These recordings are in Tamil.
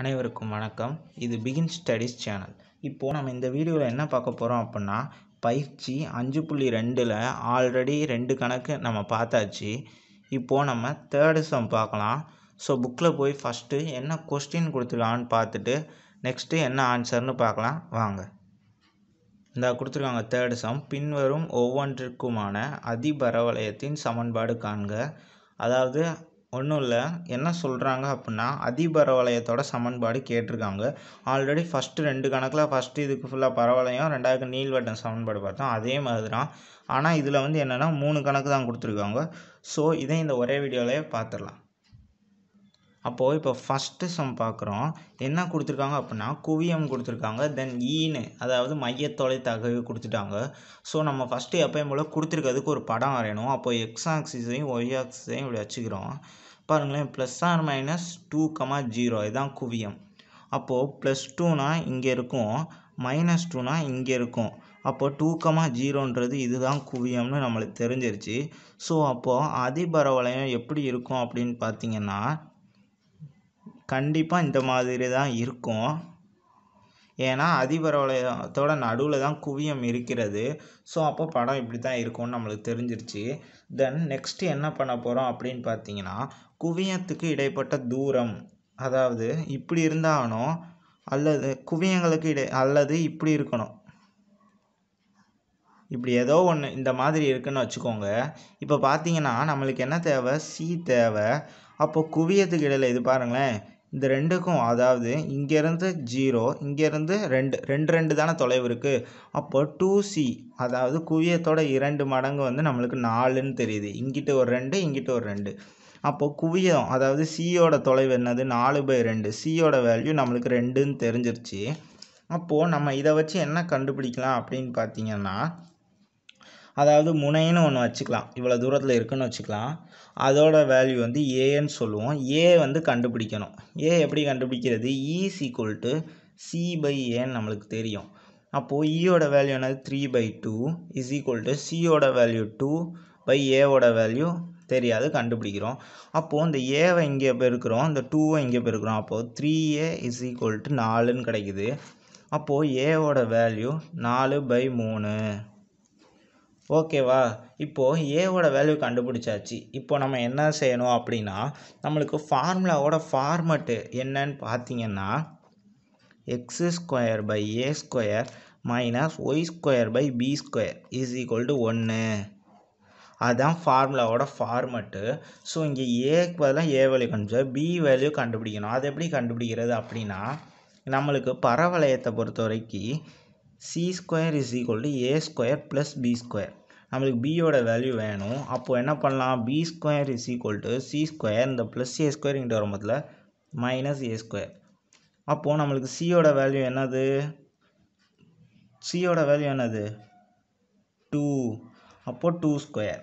அனைவருக்கும் வணக்கம் இது பிகின் ஸ்டடீஸ் சேனல் இப்போது நம்ம இந்த வீடியோவில் என்ன பார்க்க போகிறோம் அப்படின்னா பயிற்சி அஞ்சு புள்ளி ரெண்டில் ஆல்ரெடி ரெண்டு கணக்கு நம்ம பார்த்தாச்சு இப்போது நம்ம தேர்டு சம் பார்க்கலாம் ஸோ புக்கில் போய் ஃபஸ்ட்டு என்ன கொஸ்டின் கொடுத்துருக்கான்னு பார்த்துட்டு நெக்ஸ்ட்டு என்ன ஆன்சர்னு பார்க்கலாம் வாங்க இந்த கொடுத்துருக்காங்க தேர்டு சம் பின்வரும் ஒவ்வொன்றிற்குமான அதிபரவளையத்தின் சமன்பாடு காண்க அதாவது ஒன்றும் இல்லை என்ன சொல்கிறாங்க அப்புடின்னா அதிபரவளையத்தோட சமன்பாடு கேட்டிருக்காங்க ஆல்ரெடி ஃபஸ்ட்டு ரெண்டு கணக்கில் ஃபஸ்ட்டு இதுக்கு ஃபுல்லாக பரவளையம் ரெண்டாவது நீள்வட்டம் சமன்பாடு பார்த்தோம் அதே மாதிரி தான் ஆனால் இதில் வந்து என்னென்னா மூணு கணக்கு தான் கொடுத்துருக்காங்க ஸோ இதை இந்த ஒரே வீடியோவிலே பார்த்துடலாம் அப்போது இப்போ ஃபஸ்ட்டு சம் பார்க்குறோம் என்ன கொடுத்துருக்காங்க அப்படின்னா குவியம் கொடுத்துருக்காங்க தென் e ஈனு அதாவது மையத்தொலை தகவல் கொடுத்துட்டாங்க ஸோ நம்ம ஃபஸ்ட்டு எப்பயும் போல் கொடுத்துருக்கிறதுக்கு ஒரு படம் வரையணும் அப்போது எக்ஸ் ஆக்சிஸையும் ஒய் ஆக்சிஸையும் இப்படி வச்சுக்கிறோம் பாருங்களேன் plus or minus two comma zero இதுதான் குவியம் அப்போது ப்ளஸ் டூனா இங்கே இருக்கும் மைனஸ் டூனா இங்கே இருக்கும் அப்போது டூ கமா ஜீரோன்றது இதுதான் குவியம்னு நம்மளுக்கு தெரிஞ்சிருச்சு ஸோ அப்போது அதிபரவளையம் எப்படி இருக்கும் அப்படின்னு பார்த்தீங்கன்னா கண்டிப்பாக இந்த மாதிரி தான் இருக்கும் ஏன்னா அதிபரவளையத்தோட நடுவில் தான் குவியம் இருக்கிறது ஸோ அப்போ படம் இப்படி தான் இருக்கும்னு நம்மளுக்கு தெரிஞ்சிருச்சு தென் நெக்ஸ்ட்டு என்ன பண்ண போகிறோம் அப்படின்னு பார்த்தீங்கன்னா குவியத்துக்கு இடைப்பட்ட தூரம் அதாவது இப்படி இருந்தாலும் அல்லது குவியங்களுக்கு இடை அல்லது இப்படி இருக்கணும் இப்படி ஏதோ ஒன்று இந்த மாதிரி இருக்குன்னு வச்சுக்கோங்க இப்போ பார்த்தீங்கன்னா நம்மளுக்கு என்ன தேவை சி தேவை அப்போ குவியத்துக்கு இடையில் இது பாருங்களேன் இந்த ரெண்டுக்கும் அதாவது இங்கேருந்து ஜீரோ இங்கேருந்து ரெண்டு ரெண்டு ரெண்டு தானே தொலைவு இருக்குது அப்போ டூ சி அதாவது குவியத்தோட இரண்டு மடங்கு வந்து நம்மளுக்கு நாலுன்னு தெரியுது இங்கிட்டு ஒரு ரெண்டு இங்கிட்டு ஒரு ரெண்டு அப்போது குவியம் அதாவது சியோட தொலைவு என்னது நாலு பை ரெண்டு சியோட வேல்யூ நம்மளுக்கு ரெண்டுன்னு தெரிஞ்சிருச்சு அப்போது நம்ம இதை வச்சு என்ன கண்டுபிடிக்கலாம் அப்படின்னு பார்த்தீங்கன்னா அதாவது முனைன்னு ஒன்று வச்சுக்கலாம் இவ்வளோ தூரத்தில் இருக்குன்னு வச்சுக்கலாம் அதோட வேல்யூ வந்து ஏன்னு சொல்லுவோம் ஏ வந்து கண்டுபிடிக்கணும் ஏ எப்படி கண்டுபிடிக்கிறது E is equal to C by ஏன்னு நம்மளுக்கு தெரியும் அப்போது ஈயோட e வேல்யூ என்னது three by two is equal to சியோட வேல்யூ டூ பை ஏவோட வேல்யூ தெரியாது கண்டுபிடிக்கிறோம் அப்போது இந்த ஏவை இங்கே பெருக்கிறோம் இந்த டூவை இங்கே பெருக்கிறோம் அப்போது three A is equal to நாலுன்னு கிடைக்குது அப்போது ஏவோட வேல்யூ நாலு பை மூணு ஓகேவா இப்போது ஏவோட வேல்யூ கண்டுபிடிச்சாச்சு இப்போ நம்ம என்ன செய்யணும் அப்படின்னா நம்மளுக்கு ஃபார்முலாவோட ஃபார்மட்டு என்னன்னு பார்த்தீங்கன்னா x square by a square minus y square by b square is equal to ஒன்று அதுதான் ஃபார்முலாவோட ஃபார்மெட்டு ஸோ இங்கே ஏக்கு பதிலாக ஏ வேல்யூ கண்டுபிடிச்சா பி வேல்யூ கண்டுபிடிக்கணும் அது எப்படி கண்டுபிடிக்கிறது அப்படின்னா நம்மளுக்கு பரவளையத்தை பொறுத்த வரைக்கும் c square is equal to a square plus b square நம்மளுக்கு பியோட வேல்யூ வேணும் அப்போது என்ன பண்ணலாம் b square is equal to c square இந்த ப்ளஸ் ஏ ஸ்கொயர் இங்கிட்ட வரும் போதில் மைனஸ் ஏ ஸ்கொயர் அப்போது நம்மளுக்கு சியோட வேல்யூ என்னது சியோட வேல்யூ என்னது டூ அப்போது டூ ஸ்கொயர்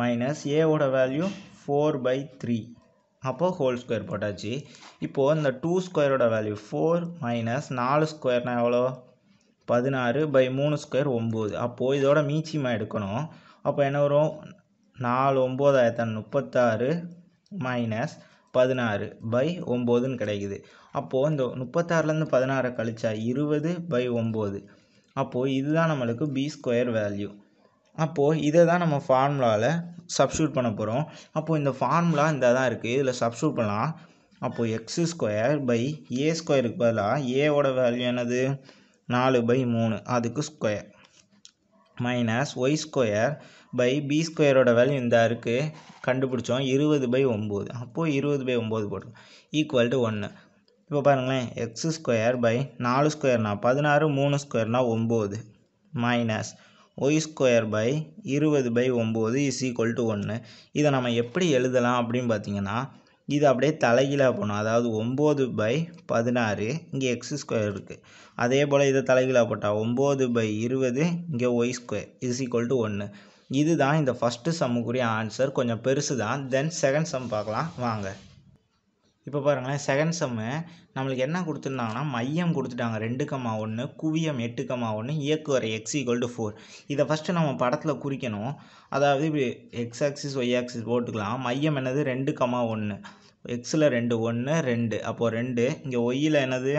மைனஸ் ஏவோட வேல்யூ ஃபோர் பை த்ரீ அப்போது ஹோல் ஸ்கொயர் போட்டாச்சு இப்போது இந்த டூ ஸ்கொயரோட வேல்யூ ஃபோர் மைனஸ் நாலு ஸ்கொயர்னால் எவ்வளோ பதினாறு பை மூணு ஸ்கொயர் ஒம்பது அப்போது இதோட மீச்சியமாக எடுக்கணும் அப்போ என்ன வரும் நாலு ஒம்பதாயிரத்தி முப்பத்தாறு மைனஸ் பதினாறு பை ஒம்போதுன்னு கிடைக்குது அப்போது இந்த முப்பத்தாறுலேருந்து பதினாறை கழிச்சா இருபது பை ஒம்பது அப்போது இதுதான் நம்மளுக்கு பி ஸ்கொயர் வேல்யூ அப்போது இதை தான் நம்ம ஃபார்முலாவில் சப்ஸ்டியூட் பண்ண போகிறோம் அப்போது இந்த ஃபார்முலா இந்த தான் இருக்குது இதில் சப்ஸ்டியூட் பண்ணலாம் அப்போது எக்ஸ் ஸ்கொயர் பை ஏ ஸ்கொயருக்கு பதிலாக ஏவோட வேல்யூ என்னது நாலு பை மூணு அதுக்கு square minus y square by b ஸ்கொயரோட வேல்யூ இந்த இருக்குது கண்டுபிடிச்சோம் இருபது பை ஒம்பது அப்போது இருபது பை ஒம்பது போட்டோம் ஈக்குவல் டு ஒன்று இப்போ பாருங்களேன் எக்ஸ் ஸ்கொயர் பை நாலு ஸ்கொயர்னா பதினாறு மூணு ஸ்கொயர்னால் ஒம்பது மைனஸ் ஒய் ஸ்கொயர் பை இருபது பை ஒம்பது இஸ் ஈக்குவல் டு ஒன்று இதை நம்ம எப்படி எழுதலாம் அப்படின்னு பார்த்தீங்கன்னா இது அப்படியே தலைகீழாக போகணும் அதாவது ஒம்பது பை பதினாறு இங்கே எக்ஸ் ஸ்கொயர் இருக்குது அதே போல் இதை தலைகீழாக போட்டால் ஒம்பது பை இருபது இங்கே y square is equal to ஒன்று இதுதான் இந்த ஃபஸ்ட்டு சம்முக்குரிய ஆன்சர் கொஞ்சம் பெருசு தான் தென் செகண்ட் சம் பார்க்கலாம் வாங்க இப்போ பாருங்களேன் செகண்ட் செம்மு நம்மளுக்கு என்ன கொடுத்துருந்தாங்கன்னா மையம் கொடுத்துட்டாங்க ரெண்டு கம்மா ஒன்று குவியம் எட்டு கம்மா ஒன்று இயக்கு வரை எக்ஸ் ஈக்குவல் டு ஃபோர் இதை ஃபஸ்ட்டு நம்ம படத்தில் குறிக்கணும் அதாவது இப்படி எக்ஸ் ஆக்சிஸ் ஒய் ஆக்சிஸ் போட்டுக்கலாம் மையம் என்னது ரெண்டு கம்மா ஒன்று எக்ஸில் ரெண்டு ஒன்று ரெண்டு அப்போது ரெண்டு இங்கே ஒய்யில் என்னது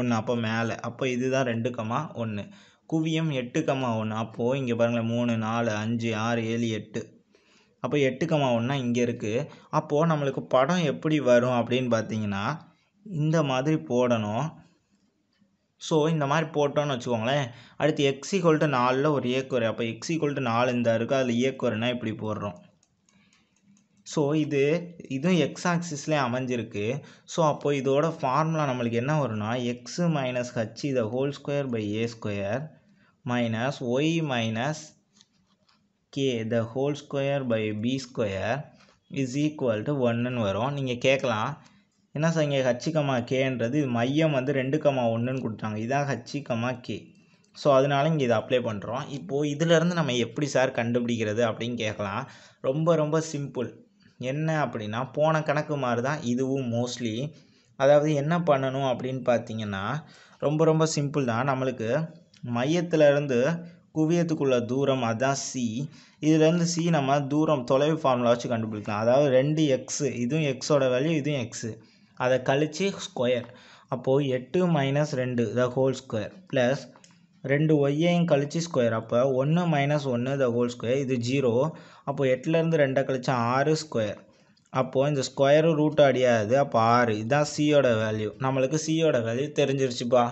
ஒன்று அப்போ மேலே அப்போ இதுதான் ரெண்டு கம்மா ஒன்று குவியம் எட்டு கம்மா ஒன்று அப்போது இங்கே பாருங்களேன் மூணு நாலு அஞ்சு ஆறு ஏழு எட்டு அப்போ எட்டு கமா ஒன்றா இங்கே இருக்குது அப்போது நம்மளுக்கு படம் எப்படி வரும் அப்படின்னு பார்த்தீங்கன்னா இந்த மாதிரி போடணும் ஸோ இந்த மாதிரி போட்டோன்னு வச்சுக்கோங்களேன் அடுத்து எக்ஸ் ஈக்குவல் டு நாலில் ஒரு ஏக்குவரை அப்போ எக்ஸ் ஈக்குவல் டு நாலு இந்த இருக்குது அதில் ஏக்குவரைனா இப்படி போடுறோம் ஸோ இது இதுவும் எக்ஸ் அமைஞ்சிருக்கு ஸோ அப்போது இதோட ஃபார்முலா நம்மளுக்கு என்ன வரும்னா எக்ஸு மைனஸ் ஹச் இதை whole square by a square minus y minus k the whole square by b square is equal to ஒன்றுன்னு வரும் நீங்கள் கேட்கலாம் ஏன்னா சார் இங்கே ஹச்சு கேன்றது இது மையம் வந்து ரெண்டு கமா ஒன்றுன்னு கொடுத்தாங்க இதான் ஹச்சு கே ஸோ அதனால இங்கே இதை அப்ளை பண்ணுறோம் இப்போது இதிலேருந்து நம்ம எப்படி சார் கண்டுபிடிக்கிறது அப்படின்னு கேட்கலாம் ரொம்ப ரொம்ப சிம்பிள் என்ன அப்படின்னா போன கணக்கு மாதிரி தான் இதுவும் மோஸ்ட்லி அதாவது என்ன பண்ணணும் அப்படின்னு பார்த்தீங்கன்னா ரொம்ப ரொம்ப சிம்பிள் தான் நம்மளுக்கு மையத்துலேருந்து குவியத்துக்குள்ள தூரம் அதுதான் சி இதுலேருந்து சி நம்ம தூரம் தொலைவு ஃபார்முலா வச்சு கண்டுபிடிக்கலாம் அதாவது ரெண்டு எக்ஸு இதுவும் எக்ஸோட வேல்யூ இதுவும் எக்ஸு அதை கழித்து ஸ்கொயர் அப்போது எட்டு மைனஸ் ரெண்டு த ஹோல் ஸ்கொயர் ப்ளஸ் ரெண்டு ஒய்யையும் கழித்து ஸ்கொயர் அப்போ ஒன்று மைனஸ் ஒன்று த ஹோல் ஸ்கொயர் இது ஜீரோ அப்போது எட்டுலேருந்து ரெண்டை கழிச்சா ஆறு ஸ்கொயர் அப்போது இந்த ஸ்கொயரு ரூட் அடியாது அப்போ ஆறு இதுதான் சியோட வேல்யூ நம்மளுக்கு சியோட வேல்யூ தெரிஞ்சிருச்சுப்பா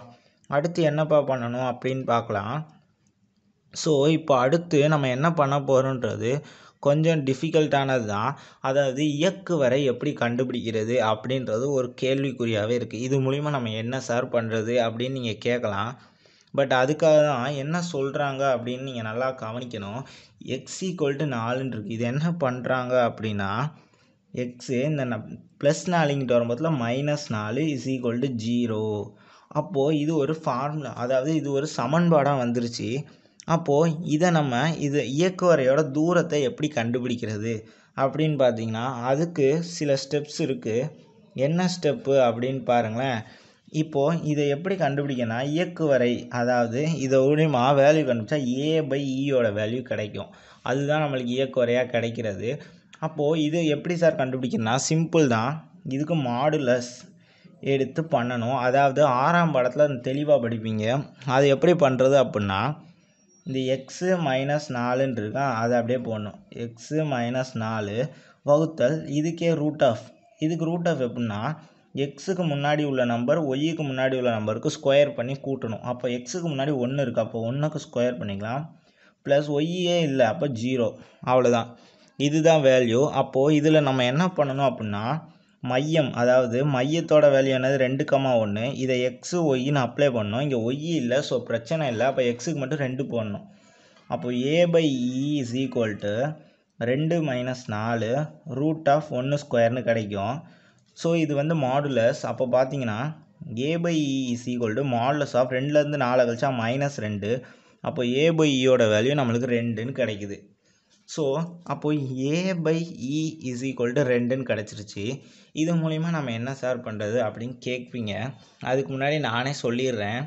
அடுத்து என்னப்பா பண்ணணும் அப்படின்னு பார்க்கலாம் ஸோ இப்போ அடுத்து நம்ம என்ன பண்ண போகிறோன்றது கொஞ்சம் டிஃபிகல்ட்டானது தான் அதாவது இயக்கு வரை எப்படி கண்டுபிடிக்கிறது அப்படின்றது ஒரு கேள்விக்குறியாகவே இருக்குது இது மூலிமா நம்ம என்ன சார் பண்ணுறது அப்படின்னு நீங்கள் கேட்கலாம் பட் அதுக்காக தான் என்ன சொல்கிறாங்க அப்படின்னு நீங்கள் நல்லா கவனிக்கணும் எக்ஸ் ஈக்குவல் டு நாலுன்னு இருக்குது இது என்ன பண்ணுறாங்க அப்படின்னா எக்ஸு இந்த ப்ளஸ் நாலுங்கிட்ட வரும்போதுல மைனஸ் நாலு இஸ் ஈக்குவல் டு ஜீரோ அப்போது இது ஒரு ஃபார்முலா அதாவது இது ஒரு சமன்பாடாக வந்துருச்சு அப்போது இதை நம்ம இது இயக்குவரையோட தூரத்தை எப்படி கண்டுபிடிக்கிறது அப்படின்னு பார்த்தீங்கன்னா அதுக்கு சில ஸ்டெப்ஸ் இருக்குது என்ன ஸ்டெப்பு அப்படின்னு பாருங்களேன் இப்போது இதை எப்படி கண்டுபிடிக்கணும்னா இயக்குவரை அதாவது இதை மூலிமா வேல்யூ கண்டுபிடிச்சா ஏ பை ஈயோட வேல்யூ கிடைக்கும் அதுதான் நம்மளுக்கு இயக்குவரையாக கிடைக்கிறது அப்போது இது எப்படி சார் கண்டுபிடிக்கணும்னா சிம்பிள் தான் இதுக்கு மாடுலஸ் எடுத்து பண்ணணும் அதாவது ஆறாம் படத்தில் தெளிவாக படிப்பீங்க அது எப்படி பண்ணுறது அப்புடின்னா இந்த எக்ஸு மைனஸ் நாலுன்னு இருக்கான் அதை அப்படியே போடணும் எக்ஸு மைனஸ் நாலு வகுத்தல் இதுக்கே ரூட் ஆஃப் இதுக்கு ரூட் ஆஃப் எப்படின்னா எக்ஸுக்கு முன்னாடி உள்ள நம்பர் ஒய்யுக்கு முன்னாடி உள்ள நம்பருக்கு ஸ்கொயர் பண்ணி கூட்டணும் அப்போ எக்ஸுக்கு முன்னாடி ஒன்று இருக்குது அப்போ ஒன்றுக்கு ஸ்கொயர் பண்ணிக்கலாம் ப்ளஸ் ஒய்யே இல்லை அப்போ ஜீரோ அவ்வளோதான் இதுதான் வேல்யூ அப்போது இதில் நம்ம என்ன பண்ணணும் அப்படின்னா மையம் அதாவது மையத்தோட வேல்யூ என்னது ரெண்டு கம்மா ஒன்று இதை எக்ஸு ஒய்ன்னு அப்ளை பண்ணோம் இங்கே ஒய் இல்லை ஸோ பிரச்சனை இல்லை அப்போ எக்ஸுக்கு மட்டும் ரெண்டு போடணும் அப்போது a by is equal to ரெண்டு மைனஸ் நாலு ரூட் ஆஃப் ஒன்று ஸ்கொயர்னு கிடைக்கும் ஸோ இது வந்து மாடுலஸ் அப்போ பார்த்தீங்கன்னா a by e e is equal to modulus of ரெண்டுலேருந்து நாலு கழிச்சா மைனஸ் ரெண்டு அப்போ ஏ பை இயோட வேல்யூ நம்மளுக்கு ரெண்டுன்னு கிடைக்குது ஸோ அப்போது a by e e is equal to ரெண்டுன்னு கிடச்சிருச்சு இது மூலிமா நம்ம என்ன சார் பண்ணுறது அப்படின்னு கேட்பீங்க அதுக்கு முன்னாடி நானே சொல்லிடுறேன்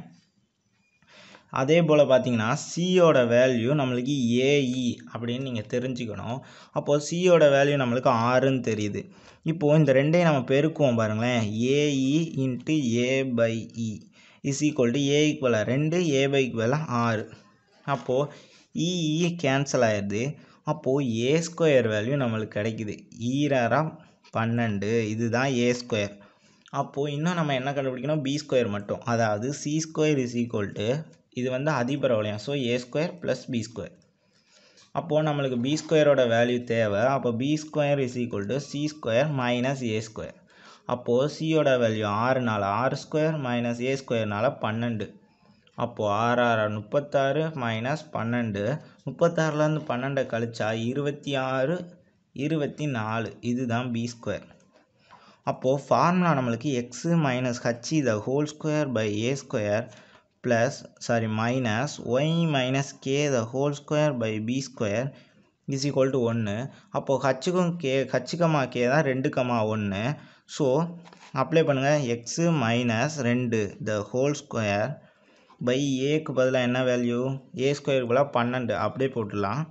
அதே போல் பார்த்தீங்கன்னா சியோட வேல்யூ நம்மளுக்கு ஏஇ e அப்படின்னு நீங்கள் தெரிஞ்சுக்கணும் அப்போது சியோட வேல்யூ நம்மளுக்கு ஆறுன்னு தெரியுது இப்போது இந்த ரெண்டையும் நம்ம பெருக்குவோம் பாருங்களேன் a e into a by e is equal to a ஈக்குவலாக ரெண்டு ஏ பை ஈக்குவலாக ஆறு அப்போது இஇ கேன்சல் ஆயிடுது அப்போது ஏ ஸ்கொயர் வேல்யூ நம்மளுக்கு கிடைக்கிது ஈரரம் பன்னெண்டு இது தான் ஏ ஸ்கொயர் அப்போது இன்னும் நம்ம என்ன கண்டுபிடிக்கணும் பி ஸ்கொயர் மட்டும் அதாவது சி ஸ்கொயர் இஸ் ஈக்குவல் இது வந்து அதிபரவளையம் so a square plus b square அப்போது நம்மளுக்கு பி ஸ்கொயரோட வேல்யூ தேவை அப்போ b square is equal to c square minus a square அப்போது சியோட வேல்யூ ஆறுனால ஆறு ஸ்கொயர் மைனஸ் ஏ ஸ்கொயர்னால் பன்னெண்டு அப்போது ஆறு ஆறு முப்பத்தாறு மைனஸ் பன்னெண்டு முப்பத்தாறுலேருந்து பன்னெண்டை கழிச்சா இருபத்தி ஆறு இருபத்தி நாலு இதுதான் பி ஸ்கொயர் அப்போது ஃபார்முலா நம்மளுக்கு x minus h the whole square by a square plus sorry minus y minus k the whole square by b square is equal to ஒன்று அப்போது ஹச்சுக்கும் கே ஹச்சு கே தான் ரெண்டு கமா ஒன்று ஸோ அப்ளை பண்ணுங்கள் எக்ஸு மைனஸ் ரெண்டு த ஹோல் ஸ்கொயர் பை ஏக்கு பதிலாக என்ன வேல்யூ ஏ ஸ்கொயருக்கு பதிலாக பன்னெண்டு அப்படியே போட்டுடலாம்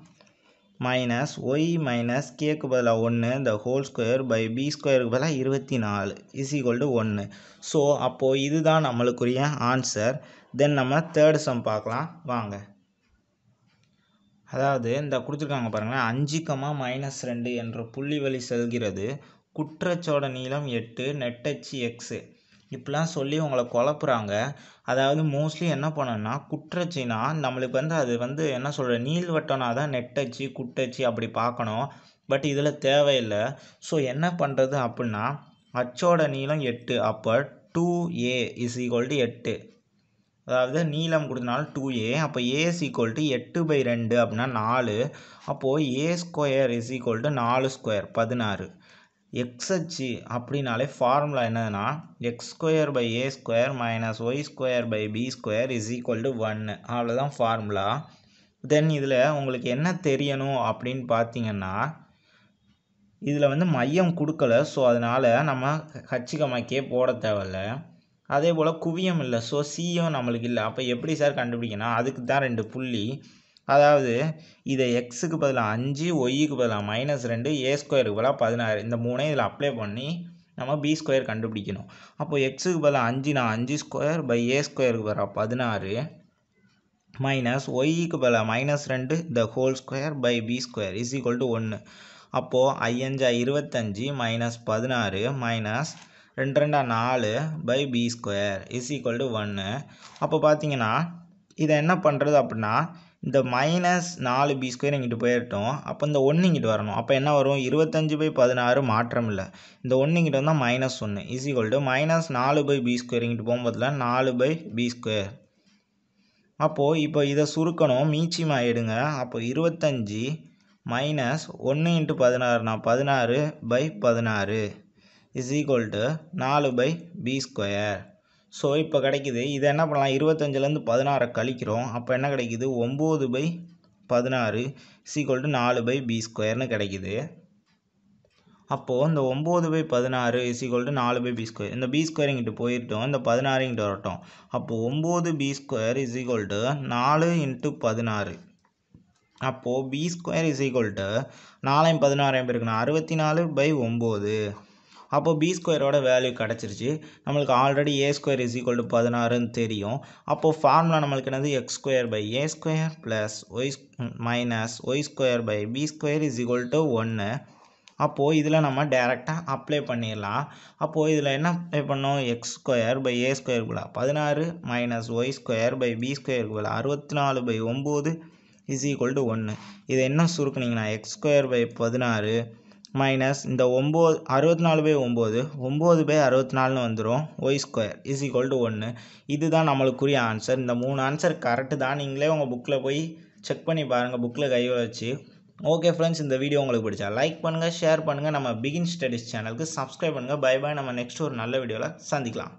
மைனஸ் ஒய் மைனஸ் கேக்கு பதிலாக ஒன்று இந்த ஹோல் ஸ்கொயர் பை பி ஸ்கொயருக்கு பதிலாக இருபத்தி நாலு இஸ் டு ஒன்று ஸோ அப்போது இதுதான் நம்மளுக்குரிய ஆன்சர் தென் நம்ம தேர்டு சம் பார்க்கலாம் வாங்க அதாவது இந்த கொடுத்துருக்காங்க பாருங்களேன் அஞ்சு கமா மைனஸ் ரெண்டு என்ற புள்ளி வழி செல்கிறது குற்றச்சோட நீளம் எட்டு நெட்டச்சு எக்ஸு இப்படிலாம் சொல்லி உங்களை குழப்புறாங்க அதாவது மோஸ்ட்லி என்ன பண்ணணும்னா குற்றச்சினா நம்மளுக்கு வந்து அது வந்து என்ன சொல்கிற நீள்வட்டம்னா தான் நெட்டச்சு குட்டச்சு அப்படி பார்க்கணும் பட் இதில் தேவையில்லை ஸோ என்ன பண்ணுறது அப்படின்னா அச்சோட நீளம் எட்டு அப்போ two a is equal to எட்டு அதாவது நீளம் கொடுத்தனால டூ ஏ அப்போ ஏ இஸ் ஈக்குவல் டு எட்டு பை ரெண்டு அப்படின்னா நாலு அப்போது a square is equal to நாலு ஸ்கொயர் பதினாறு எக்ஸ் அச்சு அப்படின்னாலே ஃபார்முலா என்னதுன்னா x square by a square minus y square by b square is equal to ஒன்று அவ்வளோதான் ஃபார்முலா தென் இதில் உங்களுக்கு என்ன தெரியணும் அப்படின்னு பார்த்தீங்கன்னா இதில் வந்து மையம் கொடுக்கல ஸோ அதனால் நம்ம ஹச்சிகமாக்கே போட தேவையில்ல அதே போல் குவியம் இல்லை ஸோ சியும் நம்மளுக்கு இல்லை அப்போ எப்படி சார் கண்டுபிடிக்கணும் அதுக்கு தான் ரெண்டு புள்ளி அதாவது இதை எக்ஸுக்கு பதிலாக அஞ்சு ஒய்யுக்கு பதிலாக மைனஸ் ரெண்டு ஏ ஸ்கொயருக்கு பதிலாக பதினாறு இந்த மூணே இதில் அப்ளை பண்ணி நம்ம பி ஸ்கொயர் கண்டுபிடிக்கணும் அப்போது எக்ஸுக்கு பதிலாக அஞ்சு நான் அஞ்சு ஸ்கொயர் பை ஏ ஸ்கொயருக்கு பதிலாக பதினாறு மைனஸ் ஒய்க்கு பதிலாக மைனஸ் ரெண்டு the whole square by b square is equal to ஒன்று அப்போது ஐயஞ்சா இருபத்தஞ்சி மைனஸ் பதினாறு மைனஸ் ரெண்டு ரெண்டா நாலு by b square is equal to ஒன்று அப்போ பார்த்தீங்கன்னா இதை என்ன பண்ணுறது அப்படின்னா இந்த மைனஸ் நாலு பி ஸ்கொயர் இங்கிட்டு போயிட்டோம் அப்போ இந்த ஒன்று இங்கிட்டு வரணும் அப்போ என்ன வரும் இருபத்தஞ்சு பை பதினாறு மாற்றம் இல்லை இந்த ஒன்று இங்கிட்ட வந்தால் மைனஸ் ஒன்று இஸ் ஈக்குவல் டு மைனஸ் நாலு பை பி ஸ்கொயர் இங்கிட்டு போகும்போதில் நாலு பை பி ஸ்கொயர் அப்போது இப்போ இதை சுருக்கணும் மீச்சியம் ஆகிடுங்க அப்போ இருபத்தஞ்சி மைனஸ் ஒன்று இன்ட்டு பதினாறுனா பதினாறு பை பதினாறு இஸ் ஈக்குவல் டு நாலு பை பி ஸ்கொயர் ஸோ இப்போ கிடைக்கிது இதை என்ன பண்ணலாம் இருபத்தஞ்சிலேருந்து பதினாறை கழிக்கிறோம் அப்போ என்ன கிடைக்கிது ஒம்பது பை பதினாறு சீக்வல் டு நாலு பை பி ஸ்கொயர்னு கிடைக்கிது அப்போது இந்த ஒம்பது பை பதினாறு இசிக்வல் டு நாலு பை பி ஸ்கொயர் இந்த பி ஸ்கொயர் இங்கிட்டு போயிட்டோம் இந்த பதினாறு இங்கிட்டு வரட்டும் அப்போது ஒம்பது பி ஸ்கொயர் இசிகோல்டு டு நாலு இன்ட்டு பதினாறு அப்போது பி ஸ்கொயர் இசிக்வல் டு நாலையும் பதினாறையும் பேருக்குண்ணா அறுபத்தி நாலு பை ஒம்பது அப்போது பி ஸ்கொயரோட வேல்யூ கிடச்சிருச்சு நம்மளுக்கு already a square is equal to பதினாறுன்னு தெரியும் அப்போது ஃபார்முலா நம்மளுக்கு என்னது x square by a square plus y minus y square by b square is equal to ஒன்று அப்போது இதில் நம்ம டேரெக்டாக அப்ளை பண்ணிடலாம் அப்போது இதில் என்ன அப்ளை பண்ணோம் x square by a square equal பதினாறு minus y square by b square equal அறுபத்தி நாலு பை ஒம்பது இஸ் ஈக்குவல் டு ஒன்று இது என்ன சுருக்குனிங்கன்னா எக்ஸ் ஸ்கொயர் பை பதினாறு மைனஸ் இந்த ஒம்பது அறுபத்தி நாலு பை ஒம்பது ஒம்பது பை அறுபத்தி நாலுன்னு வந்துடும் y square is equal to ஒன்று இதுதான் நம்மளுக்குரிய ஆன்சர் இந்த மூணு ஆன்சர் கரெக்டு தான் நீங்களே உங்கள் புக்கில் போய் செக் பண்ணி பாருங்கள் புக்கில் கையில் வச்சு ஓகே ஃப்ரெண்ட்ஸ் இந்த வீடியோ உங்களுக்கு பிடிச்சா லைக் பண்ணுங்கள் ஷேர் பண்ணுங்கள் நம்ம பிகின் ஸ்டடிஸ் சேனலுக்கு சப்ஸ்கிரைப் பண்ணுங்கள் பை பாய் நம்ம நெக்ஸ்ட் ஒரு நல்ல வீடியோவில் சந்திக்கலாம்